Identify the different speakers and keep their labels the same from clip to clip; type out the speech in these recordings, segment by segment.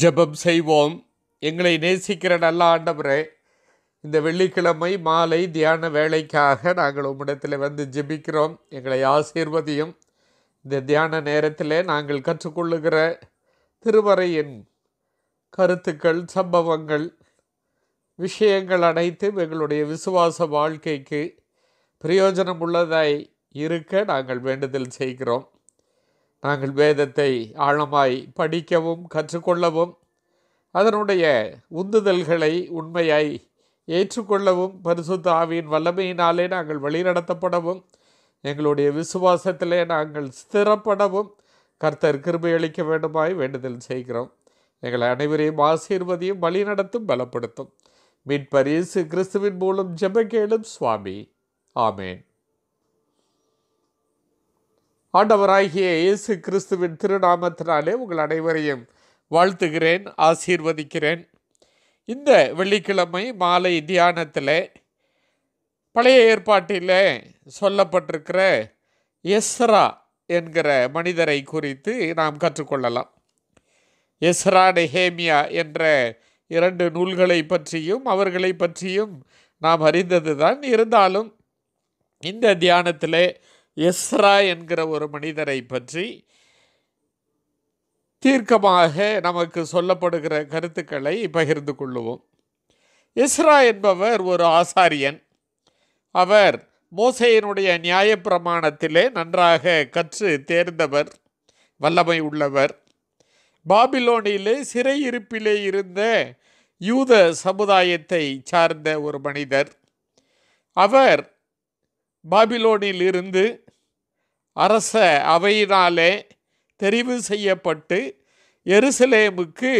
Speaker 1: ஜெபம் செய்வோம் எங்களை நேசிக்கிற நல்ல ஆண்டவரே இந்த வெள்ளிக்கிழமை மாலை தியான வேலைக்காக நாங்கள் உம்மிடத்தில் வந்து ஜெபிக்கிறோம் எங்களை ஆசீர்வதியும் இந்த தியான நேரத்தில் நாங்கள் கற்றுக்கொள்ளுகிற திருவரையின் கருத்துக்கள் சம்பவங்கள் விஷயங்கள் அனைத்தும் எங்களுடைய விசுவாச வாழ்க்கைக்கு பிரயோஜனம் உள்ளதாய் இருக்க நாங்கள் வேண்டுதல் செய்கிறோம் நாங்கள் வேதத்தை ஆழமாய் படிக்கவும் கற்றுக்கொள்ளவும் அதனுடைய உந்துதல்களை உண்மையாய் ஏற்றுக்கொள்ளவும் பரிசுத்த ஆவியின் வல்லமையினாலே நாங்கள் வழிநடத்தப்படவும் எங்களுடைய விசுவாசத்திலே நாங்கள் ஸ்திரப்படவும் கர்த்தர் கிருபையளிக்க வேண்டுமாய் வேண்டுதல் செய்கிறோம் எங்கள் அனைவரையும் ஆசீர்வதியும் வழிநடத்தும் பலப்படுத்தும் மீட்பரிசு கிறிஸ்துவின் மூலம் ஜெப சுவாமி ஆமேன் ஆண்டவராகிய இயேசு கிறிஸ்துவின் திருநாமத்தினாலே உங்கள் அனைவரையும் வாழ்த்துகிறேன் ஆசீர்வதிக்கிறேன் இந்த வெள்ளிக்கிழமை மாலை தியானத்தில் பழைய ஏற்பாட்டில் சொல்லப்பட்டிருக்கிற எஸ்ரா என்கிற மனிதரை குறித்து நாம் கற்றுக்கொள்ளலாம் எஸ்ரா நெஹேமியா என்ற இரண்டு நூல்களை பற்றியும் அவர்களை பற்றியும் நாம் அறிந்தது தான் இருந்தாலும் இந்த தியானத்திலே எஸ்ரா என்கிற ஒரு மனிதரை பற்றி தீர்க்கமாக நமக்கு சொல்லப்படுகிற கருத்துக்களை பகிர்ந்து கொள்ளுவோம் இஸ்ரா என்பவர் ஒரு ஆசாரியன் அவர் மோசையினுடைய நியாயப்பிரமாணத்திலே நன்றாக கற்று தேர்ந்தவர் வல்லமை உள்ளவர் பாபிலோனிலே சிறையிருப்பிலே இருந்த யூத சமுதாயத்தை சார்ந்த ஒரு மனிதர் அவர் பாபிலோனில் இருந்து அரச அவையினாலே தெரிவு செய்யப்பட்டு எருசலேமுக்கு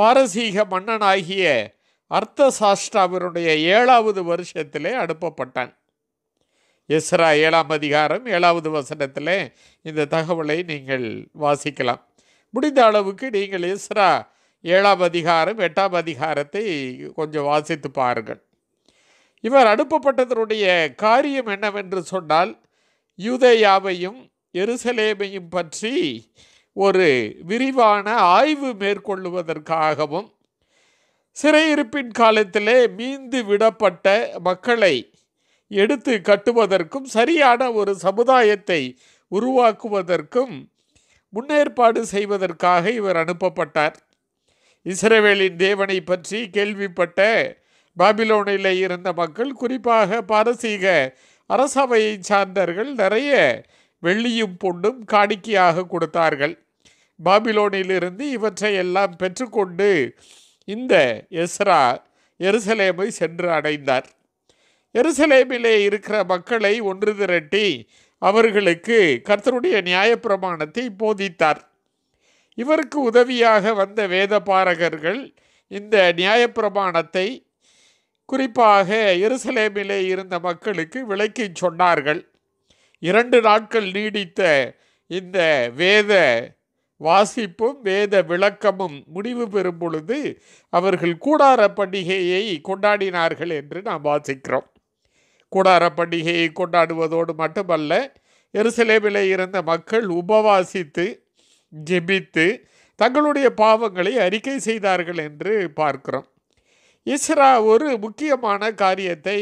Speaker 1: பாரசீக மன்னனாகிய அர்த்த சாஸ்டாவினுடைய ஏழாவது வருஷத்திலே அனுப்பப்பட்டான் எஸ்ரா ஏழாம் அதிகாரம் ஏழாவது வசனத்தில் இந்த தகவலை நீங்கள் வாசிக்கலாம் முடிந்த அளவுக்கு நீங்கள் எஸ்ரா ஏழாம் அதிகாரம் எட்டாம் அதிகாரத்தை கொஞ்சம் வாசித்து பாருங்கள் இவர் அனுப்பப்பட்டதனுடைய காரியம் என்னவென்று சொன்னால் யூதேயாவையும் எருசலேமையும் பற்றி ஒரு விரிவான ஆய்வு மேற்கொள்ளுவதற்காகவும் சிறையிருப்பின் காலத்திலே மீந்து விடப்பட்ட மக்களை எடுத்து கட்டுவதற்கும் சரியான ஒரு சமுதாயத்தை உருவாக்குவதற்கும் முன்னேற்பாடு செய்வதற்காக இவர் அனுப்பப்பட்டார் இஸ்ரேவேலின் தேவனை பற்றி கேள்விப்பட்ட பாபிலோனில் இருந்த மக்கள் குறிப்பாக பாரசீக அரசவையை சார்ந்தவர்கள் நிறைய வெள்ளியும் பொண்ணும் காணிக்கையாக கொடுத்தார்கள் பாபிலோனிலிருந்து இவற்றை எல்லாம் பெற்றுக்கொண்டு இந்த எஸ்ரா எருசலேமை சென்று அடைந்தார் எருசலேமிலே இருக்கிற மக்களை ஒன்று திரட்டி அவர்களுக்கு கர்த்தருடைய நியாயப்பிரமாணத்தை போதித்தார் இவருக்கு உதவியாக வந்த வேத பாரகர்கள் இந்த நியாயப்பிரமாணத்தை குறிப்பாக எருசலேமிலே இருந்த மக்களுக்கு விளக்கி சொன்னார்கள் இரண்டு நாட்கள் நீடித்த இந்த வேத வாசிப்பும் வேத விளக்கமும் முடிவு பெறும் பொழுது அவர்கள் கூடார பண்டிகையை கொண்டாடினார்கள் என்று நாம் வாசிக்கிறோம் கூடார பண்டிகையை கொண்டாடுவதோடு மட்டுமல்ல எருசலேமிலே இருந்த மக்கள் உபவாசித்து ஜெபித்து தங்களுடைய பாவங்களை அறிக்கை செய்தார்கள் என்று பார்க்கிறோம் இஸ்ரா ஒரு முக்கியமான காரியத்தை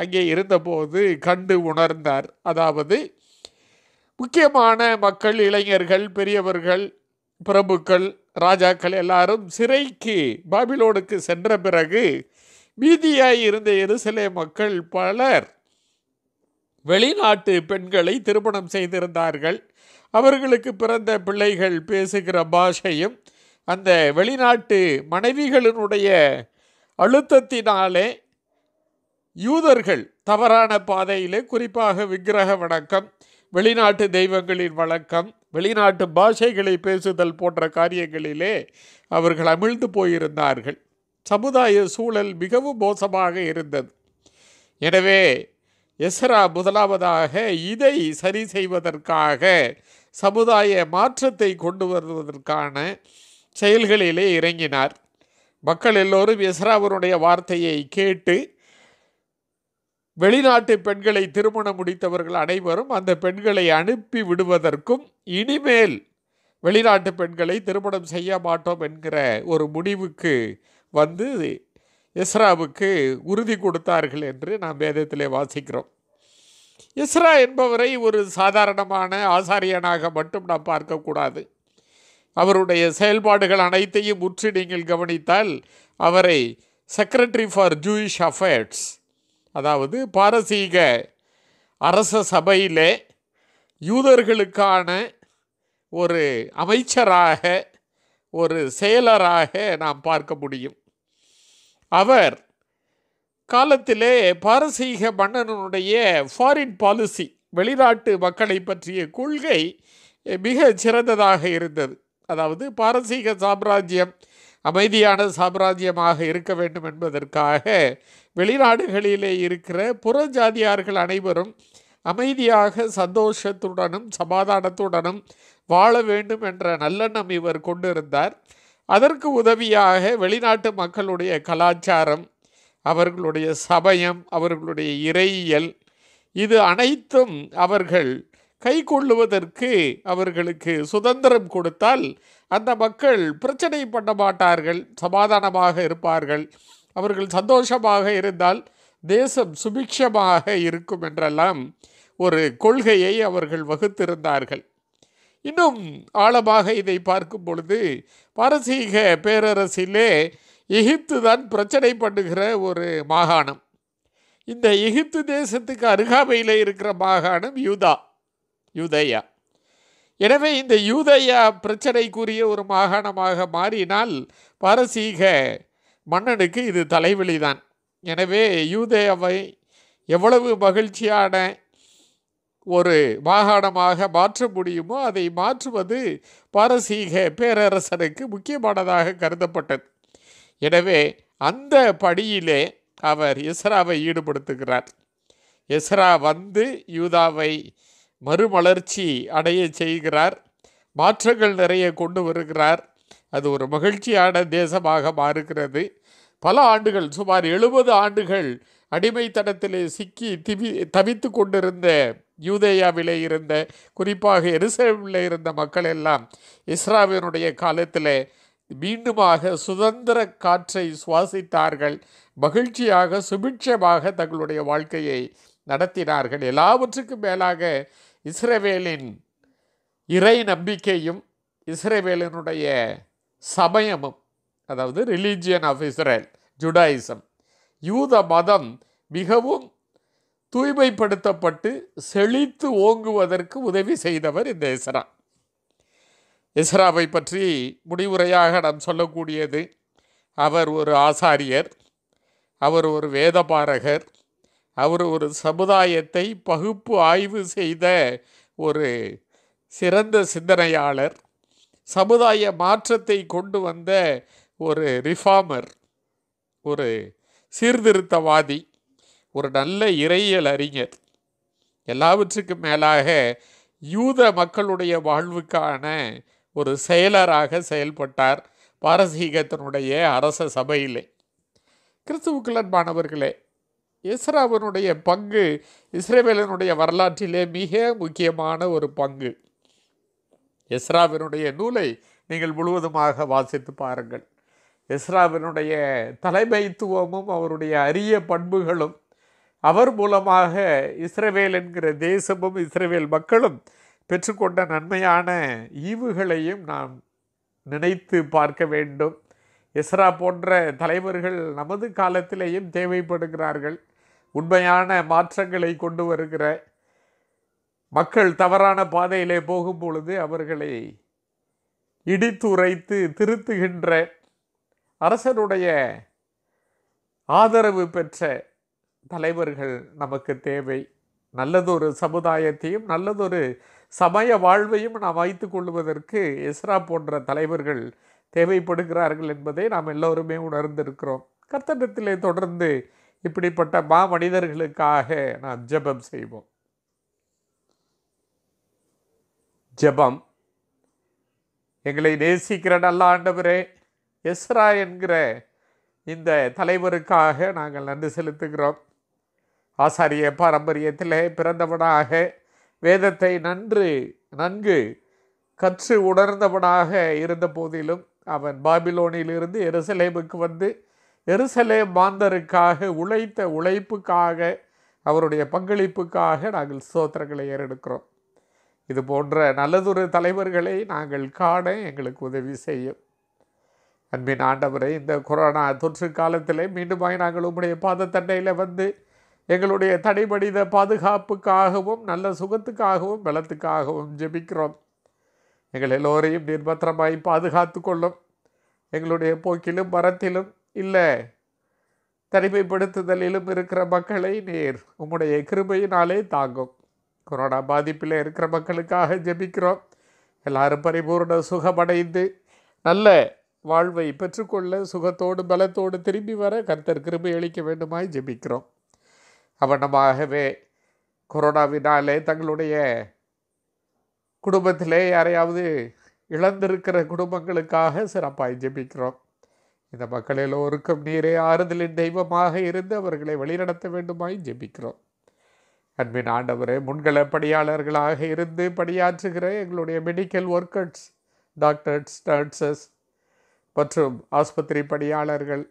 Speaker 1: அங்கே இருந்தபோது கண்டு உணர்ந்தார் அதாவது முக்கியமான மக்கள் இளைஞர்கள் பெரியவர்கள் பிரபுக்கள் ராஜாக்கள் எல்லாரும் சிறைக்கு பாபிலோனுக்கு சென்ற பிறகு மீதியாய் இருந்த எருசலே மக்கள் பலர் வெளிநாட்டு பெண்களை திருமணம் செய்திருந்தார்கள் அவர்களுக்கு பிறந்த பிள்ளைகள் பேசுகிற பாஷையும் அந்த வெளிநாட்டு மனைவிகளினுடைய அழுத்தத்தினாலே யூதர்கள் தவறான பாதையிலே குறிப்பாக விக்கிரக வணக்கம் வெளிநாட்டு தெய்வங்களின் வழக்கம் வெளிநாட்டு பாஷைகளை பேசுதல் போன்ற காரியங்களிலே அவர்கள் அமிழ்ந்து போயிருந்தார்கள் சமுதாய சூழல் மிகவும் மோசமாக இருந்தது எனவே எஸ்ரா முதலாவதாக இதை சரி செய்வதற்காக சமுதாய மாற்றத்தை கொண்டு வருவதற்கான செயல்களிலே இறங்கினார் மக்கள் எல்லோரும் எஸ்ராவனுடைய வார்த்தையை கேட்டு வெளிநாட்டு பெண்களை திருமணம் முடித்தவர்கள் அனைவரும் அந்த பெண்களை அனுப்பி விடுவதற்கும் இனிமேல் வெளிநாட்டு பெண்களை திருமணம் செய்ய மாட்டோம் என்கிற ஒரு முடிவுக்கு வந்து இஸ்ராவுக்கு உறுதி கொடுத்தார்கள் என்று நாம் வேதத்திலே வாசிக்கிறோம் இஸ்ரா என்பவரை ஒரு சாதாரணமான ஆசாரியனாக மட்டும் நாம் பார்க்கக்கூடாது அவருடைய செயல்பாடுகள் அனைத்தையும் முற்றி நீங்கள் கவனித்தால் அவரை செக்ரட்டரி ஃபார் ஜூயிஷ் அஃபேர்ஸ் அதாவது பாரசீக அரச சபையிலே யூதர்களுக்கான ஒரு அமைச்சராக ஒரு செயலராக நாம் பார்க்க முடியும் அவர் காலத்திலே பாரசீக மன்னனுடைய ஃபாரின் பாலிசி வெளிநாட்டு மக்களை பற்றிய கொள்கை மிக சிறந்ததாக இருந்தது அதாவது பாரசீக சாம்ராஜ்யம் அமைதியான சாம்ராஜ்யமாக இருக்க வேண்டும் என்பதற்காக வெளிநாடுகளிலே இருக்கிற ஜாதியார்கள் அனைவரும் அமைதியாக சந்தோஷத்துடனும் சமாதானத்துடனும் வாழ வேண்டும் என்ற நல்லெண்ணம் இவர் கொண்டிருந்தார் அதற்கு உதவியாக வெளிநாட்டு மக்களுடைய கலாச்சாரம் அவர்களுடைய சமயம் அவர்களுடைய இறையியல் இது அனைத்தும் அவர்கள் கை கொள்ளுவதற்கு அவர்களுக்கு சுதந்திரம் கொடுத்தால் அந்த மக்கள் பிரச்சனை பண்ண மாட்டார்கள் சமாதானமாக இருப்பார்கள் அவர்கள் சந்தோஷமாக இருந்தால் தேசம் சுபிக்ஷமாக இருக்கும் என்றெல்லாம் ஒரு கொள்கையை அவர்கள் வகுத்திருந்தார்கள் இன்னும் ஆழமாக இதை பார்க்கும் பொழுது பாரசீக பேரரசிலே எகிப்து தான் பிரச்சனை பண்ணுகிற ஒரு மாகாணம் இந்த எகிப்து தேசத்துக்கு அருகாமையில் இருக்கிற மாகாணம் யூதா யூதையா எனவே இந்த யூதையா பிரச்சனைக்குரிய ஒரு மாகாணமாக மாறினால் பாரசீக மன்னனுக்கு இது தலைவலிதான் எனவே யூதேயாவை எவ்வளவு மகிழ்ச்சியான ஒரு மாகாணமாக மாற்ற முடியுமோ அதை மாற்றுவது பாரசீக பேரரசனுக்கு முக்கியமானதாக கருதப்பட்டது எனவே அந்த படியிலே அவர் இஸ்ராவை ஈடுபடுத்துகிறார் இஸ்ரா வந்து யூதாவை மறுமலர்ச்சி அடைய செய்கிறார் மாற்றங்கள் நிறைய கொண்டு வருகிறார் அது ஒரு மகிழ்ச்சியான தேசமாக மாறுகிறது பல ஆண்டுகள் சுமார் எழுபது ஆண்டுகள் அடிமைத்தனத்திலே சிக்கி திவி தவித்து கொண்டிருந்த யூதேயாவிலே இருந்த குறிப்பாக எருசலேமில் இருந்த மக்கள் எல்லாம் இஸ்ராவினுடைய காலத்தில் மீண்டுமாக சுதந்திர காற்றை சுவாசித்தார்கள் மகிழ்ச்சியாக சுபிட்சமாக தங்களுடைய வாழ்க்கையை நடத்தினார்கள் எல்லாவற்றுக்கும் மேலாக இஸ்ரேவேலின் இறை நம்பிக்கையும் இஸ்ரேவேலினுடைய சமயமும் அதாவது ரிலீஜியன் ஆஃப் இஸ்ரேல் ஜுடாயிசம் யூத மதம் மிகவும் தூய்மைப்படுத்தப்பட்டு செழித்து ஓங்குவதற்கு உதவி செய்தவர் இந்த இஸ்ரா இஸ்ராவை பற்றி முடிவுரையாக நாம் சொல்லக்கூடியது அவர் ஒரு ஆசாரியர் அவர் ஒரு வேதபாரகர் அவர் ஒரு சமுதாயத்தை பகுப்பு ஆய்வு செய்த ஒரு சிறந்த சிந்தனையாளர் சமுதாய மாற்றத்தை கொண்டு வந்த ஒரு ரிஃபார்மர் ஒரு சீர்திருத்தவாதி ஒரு நல்ல இறையியல் அறிஞர் எல்லாவற்றுக்கும் மேலாக யூத மக்களுடைய வாழ்வுக்கான ஒரு செயலராக செயல்பட்டார் பாரசீகத்தினுடைய அரச சபையிலே கிறிஸ்துவுக்குள்ளன்பானவர்களே ஏசராவனுடைய பங்கு இஸ்ரேவேலனுடைய வரலாற்றிலே மிக முக்கியமான ஒரு பங்கு இஸ்ராவினுடைய நூலை நீங்கள் முழுவதுமாக வாசித்து பாருங்கள் இஸ்ராவினுடைய தலைமைத்துவமும் அவருடைய அரிய பண்புகளும் அவர் மூலமாக இஸ்ரேவேல் என்கிற தேசமும் இஸ்ரேவேல் மக்களும் பெற்றுக்கொண்ட நன்மையான ஈவுகளையும் நாம் நினைத்து பார்க்க வேண்டும் எஸ்ரா போன்ற தலைவர்கள் நமது காலத்திலேயும் தேவைப்படுகிறார்கள் உண்மையான மாற்றங்களை கொண்டு வருகிற மக்கள் தவறான பாதையிலே போகும் பொழுது அவர்களை இடித்துரைத்து திருத்துகின்ற அரசருடைய ஆதரவு பெற்ற தலைவர்கள் நமக்கு தேவை நல்லதொரு சமுதாயத்தையும் நல்லதொரு சமய வாழ்வையும் நாம் வைத்து கொள்வதற்கு இஸ்ரா போன்ற தலைவர்கள் தேவைப்படுகிறார்கள் என்பதை நாம் எல்லோருமே உணர்ந்திருக்கிறோம் கர்த்தனத்திலே தொடர்ந்து இப்படிப்பட்ட மா மனிதர்களுக்காக நாம் ஜபம் செய்வோம் ஜபம் எங்களை நேசிக்கிற நல்ல ஆண்டவரே எஸ்ரா என்கிற இந்த தலைவருக்காக நாங்கள் நன்றி செலுத்துகிறோம் ஆசாரிய பாரம்பரியத்தில் பிறந்தவனாக வேதத்தை நன்று நன்கு கற்று உணர்ந்தவனாக இருந்த போதிலும் அவன் பாபிலோனிலிருந்து எருசலேமுக்கு வந்து எருசலேம் மாந்தருக்காக உழைத்த உழைப்புக்காக அவருடைய பங்களிப்புக்காக நாங்கள் சோத்திரங்களை ஏறெடுக்கிறோம் இது போன்ற நல்லதொரு தலைவர்களை நாங்கள் காண எங்களுக்கு உதவி செய்யும் அன்பின் ஆண்டவரை இந்த கொரோனா தொற்று காலத்தில் மீண்டுமாய் நாங்கள் உங்களுடைய பாதத்தண்டையில் வந்து எங்களுடைய தடைபடித பாதுகாப்புக்காகவும் நல்ல சுகத்துக்காகவும் பலத்துக்காகவும் ஜெபிக்கிறோம் எங்கள் எல்லோரையும் நிர்பத்திரமாய் பாதுகாத்து கொள்ளும் எங்களுடைய போக்கிலும் மரத்திலும் இல்லை தனிமைப்படுத்துதலிலும் இருக்கிற மக்களை நீர் உம்முடைய கிருமையினாலே தாங்கும் கொரோனா பாதிப்பில் இருக்கிற மக்களுக்காக ஜபிக்கிறோம் எல்லாரும் பரிபூர்ண சுகமடைந்து நல்ல வாழ்வை பெற்றுக்கொள்ள சுகத்தோடு பலத்தோடு திரும்பி வர கர்த்தர் கிருமை அளிக்க வேண்டுமாய் ஜபிக்கிறோம் அவனமாகவே கொரோனாவினாலே தங்களுடைய குடும்பத்திலே யாரையாவது இழந்திருக்கிற குடும்பங்களுக்காக சிறப்பாக ஜெபிக்கிறோம் இந்த மக்கள் எல்லோருக்கும் நீரே ஆறுதலின் தெய்வமாக இருந்து அவர்களை வழிநடத்த வேண்டுமாய் ஜெபிக்கிறோம் அன்பின் ஆண்டவரே முன்கள பணியாளர்களாக இருந்து பணியாற்றுகிற எங்களுடைய மெடிக்கல் ஒர்க்கர்ஸ் டாக்டர்ஸ் நர்சஸ் மற்றும் ஆஸ்பத்திரி பணியாளர்கள்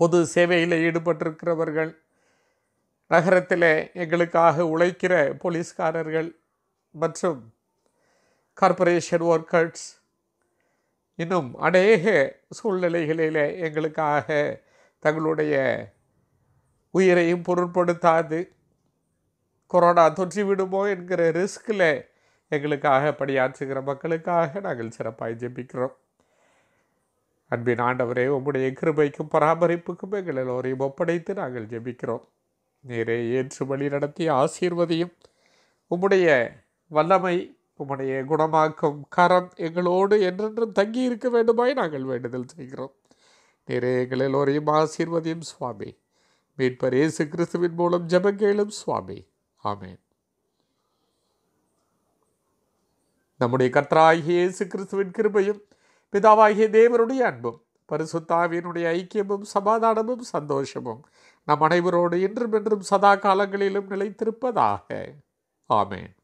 Speaker 1: பொது சேவையில் ஈடுபட்டிருக்கிறவர்கள் நகரத்தில் எங்களுக்காக உழைக்கிற போலீஸ்காரர்கள் மற்றும் கார்ப்பரேஷன் ஒர்க்கர்ஸ் இன்னும் அநேக சூழ்நிலைகளில் எங்களுக்காக தங்களுடைய உயிரையும் பொருட்படுத்தாது கொரோனா தொற்றி விடுமோ என்கிற ரிஸ்கில் எங்களுக்காக பணியாற்றுகிற மக்களுக்காக நாங்கள் சிறப்பாக ஜெபிக்கிறோம் அன்பின் ஆண்டவரே உம்முடைய கிருபைக்கும் பராமரிப்புக்கும் எங்கள் எல்லோரையும் ஒப்படைத்து நாங்கள் ஜெபிக்கிறோம் நேரே ஏற்று வழி நடத்தி ஆசீர்வதியும் உம்முடைய வல்லமை உம்முடைய குணமாக்கும் கரம் எங்களோடு என்றென்றும் தங்கி இருக்க வேண்டுமாய் நாங்கள் வேண்டுதல் செய்கிறோம் நிறைய எங்கள் எல்லோரையும் ஆசீர்வதியும் சுவாமி மீட்பர் இயேசு கிறிஸ்துவின் மூலம் ஜபங்கேளும் சுவாமி ஆமேன் நம்முடைய கற்றாகிய இயேசு கிறிஸ்துவின் கிருபையும் பிதாவாகிய தேவருடைய அன்பும் பரிசுத்தாவியனுடைய ஐக்கியமும் சமாதானமும் சந்தோஷமும் நம் அனைவரோடு இன்றும் என்றும் சதா காலங்களிலும் நிலைத்திருப்பதாக ஆமேன்